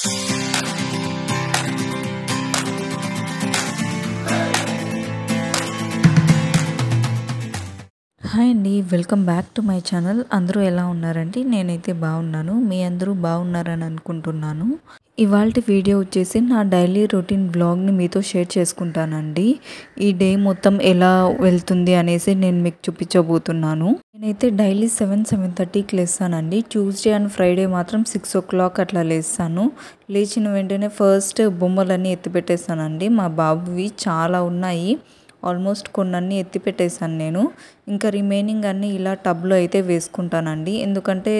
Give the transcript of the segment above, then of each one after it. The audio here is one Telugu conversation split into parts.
Thank you. అండి welcome back to my channel అందరూ ఎలా ఉన్నారండి నేనైతే బాగున్నాను మీ అందరూ బాగున్నారని అనుకుంటున్నాను ఇవాళ వీడియో వచ్చేసి నా డైలీ రొటీన్ బ్లాగ్ని మీతో షేర్ చేసుకుంటానండి ఈ డే మొత్తం ఎలా వెళ్తుంది అనేసి నేను మీకు చూపించబోతున్నాను నేనైతే డైలీ సెవెన్ సెవెన్ థర్టీకి లేస్తానండి ట్యూస్డే అండ్ ఫ్రైడే మాత్రం సిక్స్ ఓ క్లాక్ అట్లా లేస్తాను లేచిన వెంటనే ఫస్ట్ బొమ్మలన్నీ ఎత్తిపెట్టేస్తానండి మా బాబువి చాలా ఉన్నాయి ఆల్మోస్ట్ కొన్నన్ని ఎత్తి పెట్టేశాను నేను ఇంకా రిమైనింగ్ అన్నీ ఇలా టబ్లో అయితే వేసుకుంటానండి ఎందుకంటే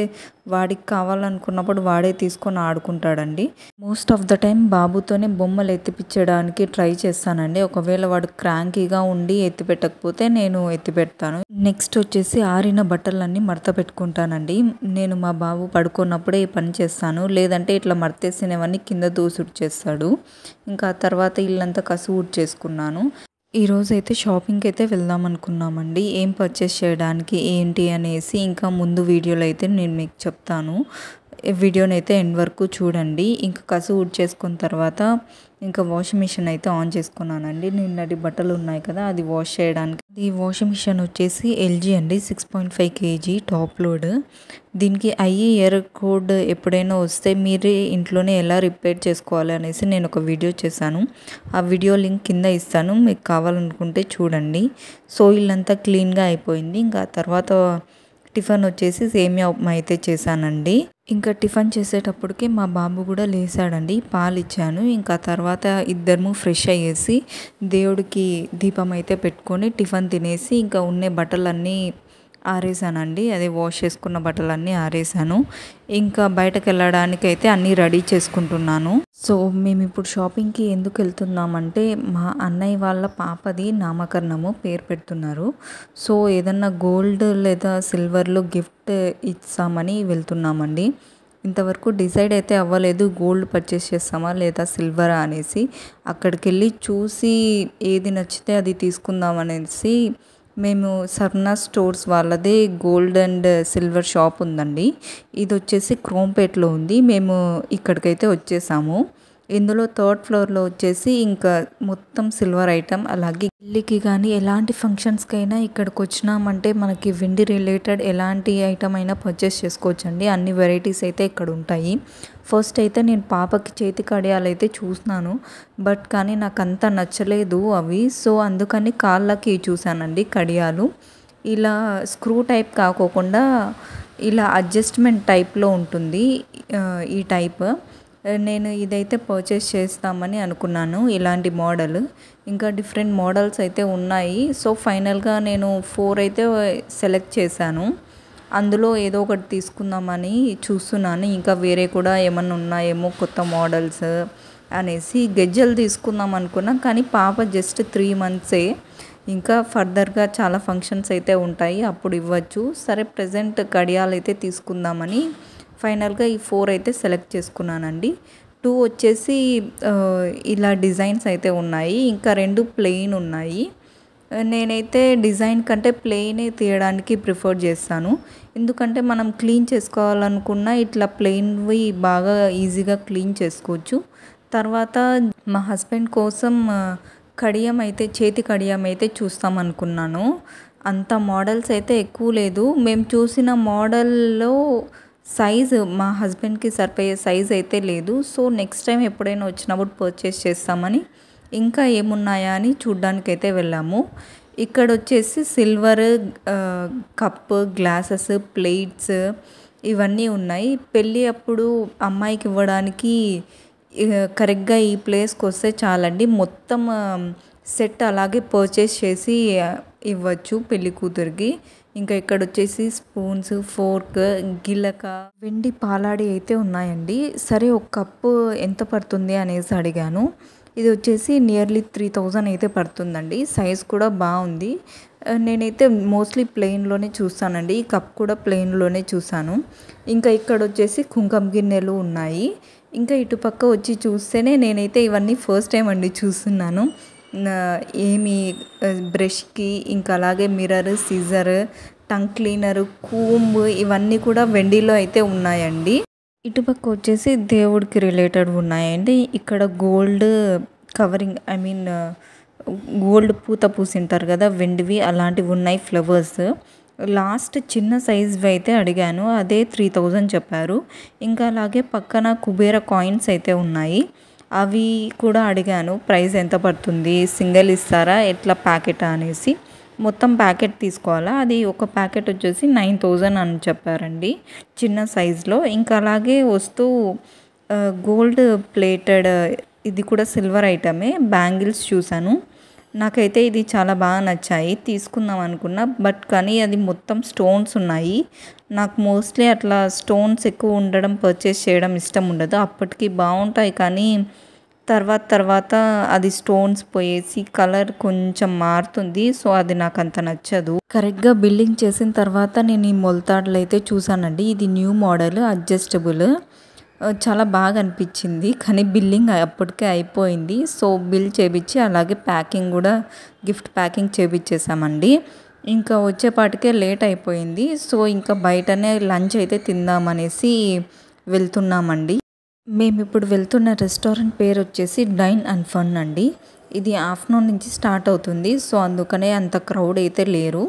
వాడికి కావాలనుకున్నప్పుడు వాడే తీసుకొని ఆడుకుంటాడండి మోస్ట్ ఆఫ్ ద టైం బాబుతోనే బొమ్మలు ఎత్తిపించడానికి ట్రై చేస్తానండి ఒకవేళ వాడు క్రాంకీగా ఉండి ఎత్తిపెట్టకపోతే నేను ఎత్తిపెడతాను నెక్స్ట్ వచ్చేసి ఆరిన బట్టలన్నీ మడత పెట్టుకుంటానండి నేను మా బాబు పడుకున్నప్పుడే ఈ పని చేస్తాను లేదంటే ఇట్లా మడతేసినవన్నీ కింద దూసుడు చేస్తాడు ఇంకా తర్వాత ఇల్లంతా కసువుడ్ చేసుకున్నాను ఈరోజు అయితే షాపింగ్కి అయితే వెళ్దాం అనుకున్నామండి ఏం పర్చేస్ చేయడానికి ఏంటి అనేసి ఇంకా ముందు వీడియోలో అయితే నేను మీకు చెప్తాను వీడియోని అయితే ఎండ్ వరకు చూడండి ఇంకా కసు ఊడ్ చేసుకున్న తర్వాత ఇంకా వాషింగ్ మిషన్ అయితే ఆన్ చేసుకున్నానండి నిన్నటి బట్టలు ఉన్నాయి కదా అది వాష్ చేయడానికి ఈ వాషింగ్ మిషన్ వచ్చేసి ఎల్జీ అండి six point five KG top load దీనికి అయ్యి ఇయర్ కోడ్ ఎప్పుడైనా వస్తే మీరే ఇంట్లోనే ఎలా రిపేర్ చేసుకోవాలి అనేసి నేను ఒక వీడియో చేశాను ఆ వీడియో లింక్ కింద ఇస్తాను మీకు కావాలనుకుంటే చూడండి సో అంతా క్లీన్గా అయిపోయింది ఇంకా తర్వాత టిఫన్ వచ్చేసి సేమియా ఉప్మా అయితే చేశానండి ఇంకా టిఫిన్ చేసేటప్పటికి మా బాబు కూడా లేచాడండి పాలు ఇచ్చాను ఇంకా తర్వాత ఇద్దరము ఫ్రెష్ అయ్యేసి దేవుడికి దీపం అయితే పెట్టుకొని టిఫిన్ తినేసి ఇంకా ఉన్న బట్టలన్నీ ఆరేసానండి అదే వాష్ చేసుకున్న బట్టలన్నీ ఆరేసాను ఇంకా బయటకు వెళ్ళడానికి అయితే అన్నీ రెడీ చేసుకుంటున్నాను సో మేము ఇప్పుడు షాపింగ్కి ఎందుకు వెళ్తున్నామంటే మా అన్నయ్య వాళ్ళ పాపది నామకరణము పేరు పెడుతున్నారు సో ఏదన్నా గోల్డ్ లేదా సిల్వర్లో గిఫ్ట్ ఇస్తామని వెళ్తున్నామండి ఇంతవరకు డిసైడ్ అయితే అవ్వలేదు గోల్డ్ పర్చేస్ చేస్తామా లేదా సిల్వరా అనేసి అక్కడికి వెళ్ళి చూసి ఏది నచ్చితే అది తీసుకుందాం అనేసి మేము సర్నా స్టోర్స్ వాళ్ళది గోల్డ్ అండ్ సిల్వర్ షాప్ ఉందండి ఇది వచ్చేసి క్రోంపేట్లో ఉంది మేము ఇక్కడికైతే వచ్చేసాము ఇందులో థర్డ్ ఫ్లోర్లో వచ్చేసి ఇంకా మొత్తం సిల్వర్ ఐటమ్ అలాగే పెళ్ళికి కానీ ఎలాంటి ఫంక్షన్స్కైనా ఇక్కడికి వచ్చినామంటే మనకి వెండి రిలేటెడ్ ఎలాంటి ఐటమ్ అయినా పర్చేస్ చేసుకోవచ్చండి అన్ని వెరైటీస్ అయితే ఇక్కడ ఉంటాయి ఫస్ట్ అయితే నేను పాపకి చేతి కడియాలు అయితే చూసినాను బట్ కానీ నాకు అంత నచ్చలేదు అవి సో అందుకని కాళ్ళకి చూశానండి కడియాలు ఇలా స్క్రూ టైప్ కాకోకుండా ఇలా అడ్జస్ట్మెంట్ టైప్లో ఉంటుంది ఈ టైప్ నేను ఇదైతే పర్చేస్ చేస్తామని అనుకున్నాను ఇలాంటి మోడల్ ఇంకా డిఫరెంట్ మోడల్స్ అయితే ఉన్నాయి సో ఫైనల్గా నేను ఫోర్ అయితే సెలెక్ట్ చేశాను అందులో ఏదో ఒకటి తీసుకుందామని చూస్తున్నాను ఇంకా వేరే కూడా ఏమన్నా ఉన్నాయేమో కొత్త మోడల్స్ అనేసి గెజ్జలు తీసుకుందాం అనుకున్నా కానీ పాప జస్ట్ త్రీ మంత్సే ఇంకా ఫర్దర్గా చాలా ఫంక్షన్స్ అయితే ఉంటాయి అప్పుడు ఇవ్వచ్చు సరే ప్రజెంట్ గడియాలు అయితే తీసుకుందామని ఫైనల్గా ఈ ఫోర్ అయితే సెలెక్ట్ చేసుకున్నానండి టూ వచ్చేసి ఇలా డిజైన్స్ అయితే ఉన్నాయి ఇంకా రెండు ప్లెయిన్ ఉన్నాయి నేనైతే డిజైన్ కంటే ప్లెయినే తీయడానికి ప్రిఫర్ చేస్తాను ఎందుకంటే మనం క్లీన్ చేసుకోవాలనుకున్న ఇట్లా ప్లెయిన్వి బాగా ఈజీగా క్లీన్ చేసుకోవచ్చు తర్వాత మా హస్బెండ్ కోసం కడియం అయితే చేతి కడియం అయితే చూస్తామనుకున్నాను అంత మోడల్స్ అయితే ఎక్కువ లేదు మేము చూసిన మోడల్లో సైజు మా హస్బెండ్కి సరిపోయే సైజు అయితే లేదు సో నెక్స్ట్ టైం ఎప్పుడైనా వచ్చినప్పుడు పర్చేస్ చేస్తామని ఇంకా ఏమున్నాయా అని చూడ్డానికి అయితే వెళ్ళాము ఇక్కడ వచ్చేసి సిల్వర్ కప్ గ్లాసెస్ ప్లేట్స్ ఇవన్నీ ఉన్నాయి పెళ్ళి అప్పుడు అమ్మాయికి ఇవ్వడానికి కరెక్ట్గా ఈ ప్లేస్కి వస్తే చాలండి మొత్తం సెట్ అలాగే పర్చేస్ చేసి ఇవ్వచ్చు పెళ్ళి కూతురికి ఇంకా ఇక్కడ వచ్చేసి స్పూన్స్ ఫోర్క్ గిలక వెండి పాలాడి అయితే ఉన్నాయండి సరే ఒక కప్పు ఎంత పడుతుంది అనేసి అడిగాను ఇది వచ్చేసి నియర్లీ త్రీ థౌజండ్ అయితే పడుతుందండి సైజ్ కూడా బాగుంది నేనైతే మోస్ట్లీ ప్లెయిన్లోనే చూస్తానండి ఈ కప్ కూడా ప్లెయిన్లోనే చూసాను ఇంకా ఇక్కడ వచ్చేసి కుంకుమ గిన్నెలు ఉన్నాయి ఇంకా ఇటుపక్క వచ్చి చూస్తేనే నేనైతే ఇవన్నీ ఫస్ట్ టైం అండి చూస్తున్నాను ఏమి బ్రష్కి ఇంకా అలాగే mirror scissor tongue cleaner comb ఇవన్నీ కూడా వెండిలో అయితే ఉన్నాయండి ఇటుపక్క వచ్చేసి దేవుడికి రిలేటెడ్ ఉన్నాయండి ఇక్కడ gold covering I mean gold పూత పూసింటారు కదా వెండివి అలాంటివి ఉన్నాయి ఫ్లవర్స్ లాస్ట్ చిన్న సైజ్వి అయితే అడిగాను అదే త్రీ థౌజండ్ చెప్పారు ఇంకా అలాగే పక్కన కుబేర కాయిన్స్ అయితే ఉన్నాయి అవి కూడా అడిగాను ప్రైస్ ఎంత పడుతుంది సింగిల్ ఇస్తారా ఎట్లా ప్యాకెట్ అనేసి మొత్తం ప్యాకెట్ తీసుకోవాలా అది ఒక ప్యాకెట్ వచ్చేసి నైన్ థౌజండ్ అని చెప్పారండి చిన్న సైజులో ఇంకా అలాగే వస్తూ గోల్డ్ ప్లేటెడ్ ఇది కూడా సిల్వర్ ఐటమే బ్యాంగిల్స్ చూశాను నాకైతే ఇది చాలా బాగా నచ్చాయి తీసుకుందాం అనుకున్నా బట్ కానీ అది మొత్తం స్టోన్స్ ఉన్నాయి నాకు మోస్ట్లీ అట్లా స్టోన్స్ ఎక్కువ ఉండడం పర్చేస్ చేయడం ఇష్టం ఉండదు అప్పటికి బాగుంటాయి కానీ తర్వాత తర్వాత అది స్టోన్స్ పోయేసి కలర్ కొంచెం మారుతుంది సో అది నాకు అంత నచ్చదు కరెక్ట్గా బిల్డింగ్ చేసిన తర్వాత నేను ఈ మొలతాడులు అయితే చూసానండి ఇది న్యూ మోడల్ అడ్జస్టబుల్ చాలా బాగా అనిపించింది కానీ బిల్లింగ్ అప్పటికే అయిపోయింది సో బిల్ చేపించి అలాగే ప్యాకింగ్ కూడా గిఫ్ట్ ప్యాకింగ్ చేపించేసామండి ఇంకా వచ్చేపాటికే లేట్ అయిపోయింది సో ఇంకా బయటనే లంచ్ అయితే తిందామనేసి వెళ్తున్నామండి మేము ఇప్పుడు వెళ్తున్న రెస్టారెంట్ పేరు వచ్చేసి డైన్ అండ్ ఫన్ అండి ఇది ఆఫ్టర్నూన్ నుంచి స్టార్ట్ అవుతుంది సో అందుకనే అంత క్రౌడ్ అయితే లేరు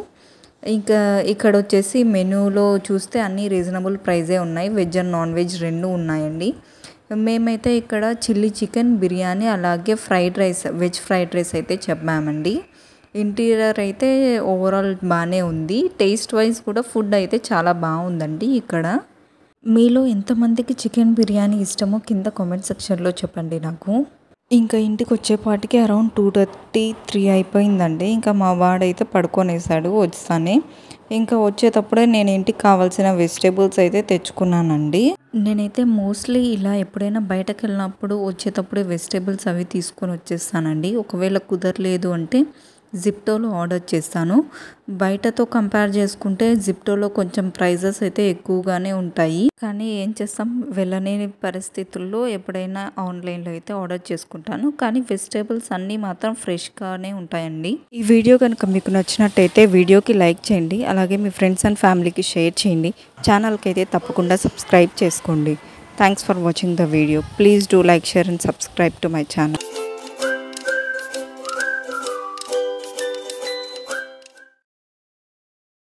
ఇంకా ఇక్కడ వచ్చేసి మెనూలో చూస్తే అన్నీ రీజనబుల్ ప్రైజే ఉన్నాయి వెజ్ అండ్ నాన్ వెజ్ రెండు ఉన్నాయండి మేమైతే ఇక్కడ చిల్లీ చికెన్ బిర్యానీ అలాగే fried rice veg fried rice అయితే చెప్పామండి ఇంటీరియర్ అయితే ఓవరాల్ బాగానే ఉంది టేస్ట్ వైజ్ కూడా ఫుడ్ అయితే చాలా బాగుందండి ఇక్కడ మీలో ఎంతమందికి చికెన్ బిర్యానీ ఇష్టమో కింద కామెంట్ సెక్షన్లో చెప్పండి నాకు ఇంకా ఇంటికి వచ్చేపాటికి అరౌండ్ టూ థర్టీ త్రీ అయిపోయిందండి ఇంకా మా వాడైతే పడుకొనేసాడు వస్తానే ఇంకా వచ్చేటప్పుడే నేను ఇంటికి కావాల్సిన వెజిటేబుల్స్ అయితే తెచ్చుకున్నానండి నేనైతే మోస్ట్లీ ఇలా ఎప్పుడైనా బయటకు వెళ్ళినప్పుడు వచ్చేటప్పుడే వెజిటేబుల్స్ అవి తీసుకొని వచ్చేస్తానండి ఒకవేళ కుదరలేదు అంటే జిప్టోలో ఆర్డర్ చేస్తాను బయటతో కంపేర్ చేసుకుంటే జిప్టోలో కొంచెం ప్రైజెస్ అయితే ఎక్కువగానే ఉంటాయి కానీ ఏం చేస్తాం వెళ్ళని పరిస్థితుల్లో ఎప్పుడైనా ఆన్లైన్లో అయితే ఆర్డర్ చేసుకుంటాను కానీ వెజిటేబుల్స్ అన్నీ మాత్రం ఫ్రెష్గానే ఉంటాయండి ఈ వీడియో కనుక మీకు నచ్చినట్టయితే వీడియోకి లైక్ చేయండి అలాగే మీ ఫ్రెండ్స్ అండ్ ఫ్యామిలీకి షేర్ చేయండి ఛానల్కి అయితే తప్పకుండా సబ్స్క్రైబ్ చేసుకోండి thanks for watching the video please do like share and subscribe to my channel